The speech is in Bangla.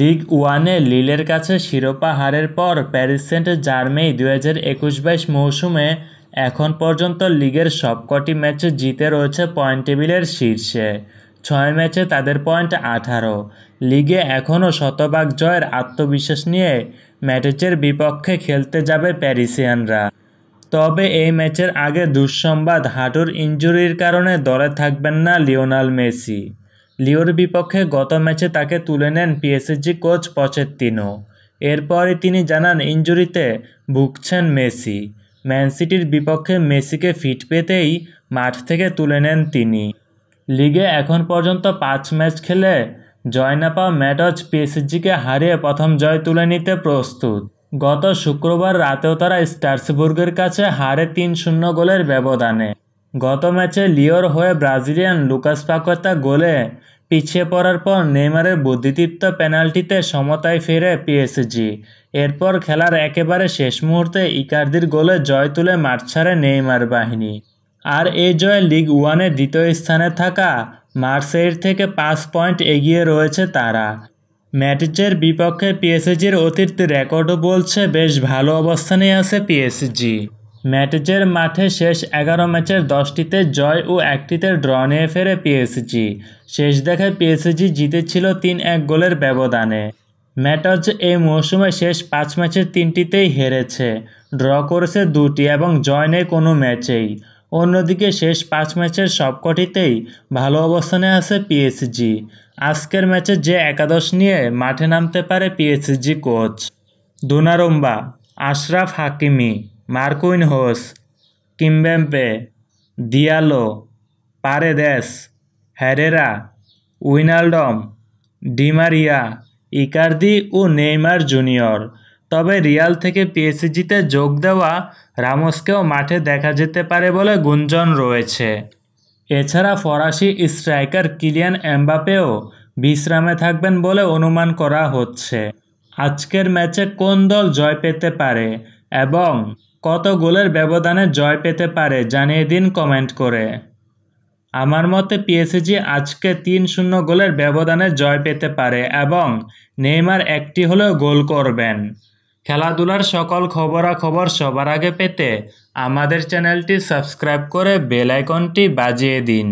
লিগ ওয়ানে লিলের কাছে শিরোপা হারের পর প্যারিস সেন্ট জার্মেই দু হাজার একুশ বাইশ মৌসুমে এখন পর্যন্ত লিগের সবকটি ম্যাচে জিতে রয়েছে পয়েন্ট টেবিলের শীর্ষে ছয় ম্যাচে তাদের পয়েন্ট আঠারো লিগে এখনও শতভাগ জয়ের আত্মবিশ্বাস নিয়ে ম্যাটেচের বিপক্ষে খেলতে যাবে প্যারিসিয়ানরা তবে এই ম্যাচের আগে দুঃসংবাদ হাঁটুর ইঞ্জুরির কারণে দলে থাকবেন না লিওনাল মেসি লিওর বিপক্ষে গত ম্যাচে তাকে তুলে নেন পিএসএসজি কোচ পচেত্তিনো এরপরই তিনি জানান ইঞ্জুরিতে ভুগছেন মেসি ম্যান সিটির বিপক্ষে মেসিকে ফিট পেতেই মাঠ থেকে তুলে নেন তিনি লিগে এখন পর্যন্ত পাঁচ ম্যাচ খেলে জয় না পাওয়া ম্যাটচ পিএসএসজিকে হারিয়ে প্রথম জয় তুলে নিতে প্রস্তুত গত শুক্রবার রাতেও তারা স্টার্সবুর্গের কাছে হারে তিন শূন্য গোলের ব্যবধানে গত ম্যাচে লিওর হয়ে ব্রাজিলিয়ান লুকাস পাকতা গোলে পিছিয়ে পড়ার পর নেইমারের বুদ্ধিদীপ্ত পেনাল্টিতে সমতায় ফিরে পিএসজি এরপর খেলার একেবারে শেষ মুহূর্তে ইকার্দির গোলে জয় তুলে মাঠ ছাড়ে নেইমার বাহিনী আর এই জয়ে লিগ ওয়ানে দ্বিতীয় স্থানে থাকা মার্সেইর থেকে পাঁচ পয়েন্ট এগিয়ে রয়েছে তারা ম্যাটিচের বিপক্ষে পিএসজির অতীত রেকর্ডও বলছে বেশ ভালো অবস্থানে আছে পিএসজি ম্যাটেজের মাঠে শেষ এগারো ম্যাচের দশটিতে জয় ও একটিতে ড্র নিয়ে ফেরে পিএসজি শেষ দেখে পিএসজি জিতেছিল তিন এক গোলের ব্যবধানে ম্যাটজ এই মৌসুমে শেষ পাঁচ ম্যাচের তিনটিতেই হেরেছে ড্র করেছে দুটি এবং জয় নেই কোনো ম্যাচেই অন্যদিকে শেষ পাঁচ ম্যাচের সবকটিতেই ভালো অবস্থানে আছে পিএসজি আজকের ম্যাচে যে একাদশ নিয়ে মাঠে নামতে পারে PSG coach Donnarumma Achraf Hakimi Marquinhos Kimpembe Diallo Paredes Herrera Wijnaldum Di Maria Icardi ও নেইমার জুনিয়র তবে রিয়াল থেকে পিএসিজিতে যোগ দেওয়া রামোসকেও মাঠে দেখা যেতে পারে বলে গুঞ্জন রয়েছে এছাড়া ফরাসি স্ট্রাইকার কিলিয়ান এমবাপেও বিশ্রামে থাকবেন বলে অনুমান করা হচ্ছে আজকের ম্যাচে কোন দল জয় পেতে পারে এবং কত গোলের ব্যবধানে জয় পেতে পারে জানিয়ে দিন কমেন্ট করে আমার মতে পিএসজি আজকে তিন শূন্য গোলের ব্যবধানে জয় পেতে পারে এবং নেইমার একটি হলেও গোল করবেন খেলাধুলার সকল খবরাখবর সবার আগে পেতে আমাদের চ্যানেলটি সাবস্ক্রাইব করে বেল আইকনটি বাজিয়ে দিন